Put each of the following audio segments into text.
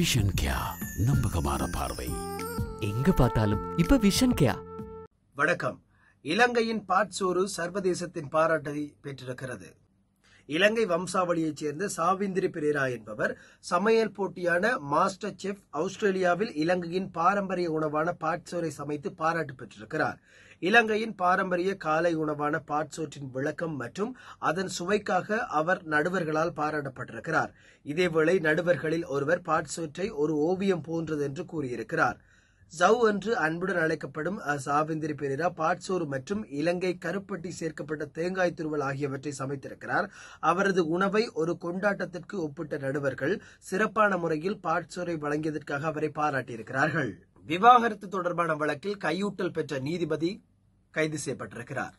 vision கியா நம்பகமான பார்வை எங்க பார்த்தாலும் இப்ப விஷன் கியா வணக்கம் இலங்கையின் பாட்சோறு சர்வதேசத்தின் பாராட்டை பெற்றிருக்கிறது இலங்கை வம்சாவளியைச் சேர்ந்த சாவிந்திரி பிரேரா என்பவர் சமையல் போட்டியான மாஸ்டர் செஃப் அவுஸ்திரேலியாவில் இலங்கையின் பாரம்பரிய உணவான பாட்சோரை சமைத்து பாராட்டு பெற்றிருக்கிறார் இலங்கையின் பாரம்பரிய காலை உணவான பாட்சோற்றின் விளக்கம் மற்றும் அதன் சுவைக்காக அவர் நடுவர்களால் பாராட்டப்பட்டிருக்கிறார் இதேவேளை நடுவர்களில் ஒருவர் பாட்சோற்றை ஒரு ஓவியம் போன்றது என்று கூறியிருக்கிறார் ஜவ் என்று அன்புடன் அழைக்கப்படும் சாவிந்திரி பெரிரா பாட்சோறு மற்றும் இலங்கை கருப்பட்டி சேர்க்கப்பட்ட தேங்காய் துருவல் ஆகியவற்றை சமைத்திருக்கிறார் அவரது உணவை ஒரு கொண்டாட்டத்திற்கு ஒப்பிட்ட நடுவர்கள் சிறப்பான முறையில் பாட்சோரை வழங்கியதற்காக அவரை பாராட்டியிருக்கிறார்கள் விவாகரத்து தொடர்பான வழக்கில் கையூட்டல் பெற்ற நீதிபதி கைது செய்யப்பட்டிருக்கிறார்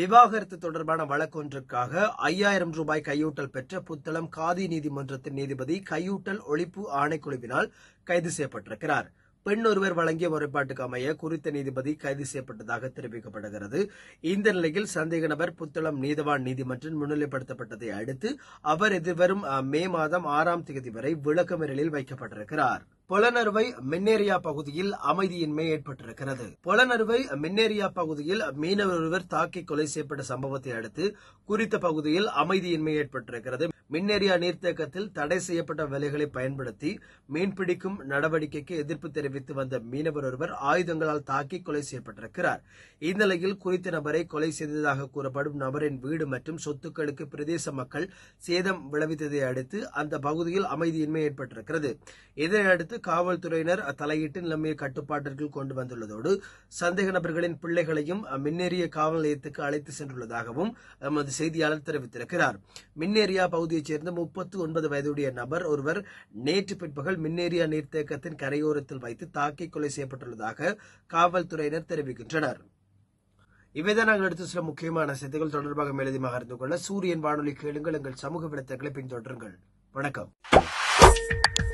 விவாகரத்து தொடர்பான வழக்கொன்றுக்காக ஐயாயிரம் ரூபாய் கையூட்டல் பெற்ற புத்தளம் காதி நீதிமன்றத்தின் நீதிபதி கையூட்டல் ஒழிப்பு ஆணைக்குழுவினால் கைது செய்யப்பட்டிருக்கிறாா் பெண் ஒருவர் வழங்கிய முறைப்பாட்டுக்கு அமைய குறித்த நீதிபதி கைது செய்யப்பட்டதாக தெரிவிக்கப்படுகிறது இந்த நிலையில் சந்தேக நபர் புத்தளம் நீதவான் நீதிமன்றம் முன்னிலைப்படுத்தப்பட்டதை அடுத்து அவர் எதிர்வரும் மே மாதம் ஆறாம் தேதி வரை விளக்கமறியலில் வைக்கப்பட்டிருக்கிறார் புலனறுவை மின்னேரியா பகுதியில் அமைதியின்மை ஏற்பட்டிருக்கிறது புலனறுவை மின்னேரியா பகுதியில் மீனவர் ஒருவர் தாக்கி கொலை செய்யப்பட்ட சம்பவத்தை அடுத்து குறித்த பகுதியில் அமைதியின்மை ஏற்பட்டிருக்கிறது மின்னேரியா நீர்த்தேக்கத்தில் தடை செய்யப்பட்ட வலைகளை பயன்படுத்தி மீன்பிடிக்கும் நடவடிக்கைக்கு எதிர்ப்பு தெரிவித்து வந்த மீனவர் ஒருவர் ஆயுதங்களால் தாக்கி கொலை செய்யப்பட்டிருக்கிறார் இந்நிலையில் குறித்த நபரை கொலை செய்ததாக கூறப்படும் நபரின் வீடு மற்றும் சொத்துக்களுக்கு பிரதேச மக்கள் சேதம் விளைவித்ததை அடுத்து அந்த பகுதியில் அமைதியின்மை ஏற்பட்டிருக்கிறது இதனையடுத்து காவல்துறையினர் தலையிட்டு நிலைமையை கட்டுப்பாட்டிற்குள் கொண்டு வந்துள்ளதோடு சந்தேக நபர்களின் பிள்ளைகளையும் மின்னேறிய காவல் நிலையத்துக்கு அழைத்து சென்றுள்ளதாகவும் எமது செய்தியாளர் தெரிவித்திருக்கிறார் மின்னேரியா பகுதியை பகுதியைச் சேர்ந்த முப்பத்தி ஒன்பது வயதுடைய நபர் ஒருவர் நேற்று பிற்பகல் மின்னேரியா நீர்த்தேக்கத்தின் கரையோரத்தில் வைத்து தாக்கி கொலை செய்யப்பட்டுள்ளதாக காவல்துறையினர் தெரிவிக்கின்றனர் இவைதான் நாங்கள் எடுத்து சில முக்கியமான செய்திகள் தொடர்பாக மேலதிகமாக அறிந்து கொள்ள சூரியன் வானொலி கேளுங்கள் எங்கள் சமூக விடத்தங்களை பின்தொடருங்கள் வணக்கம்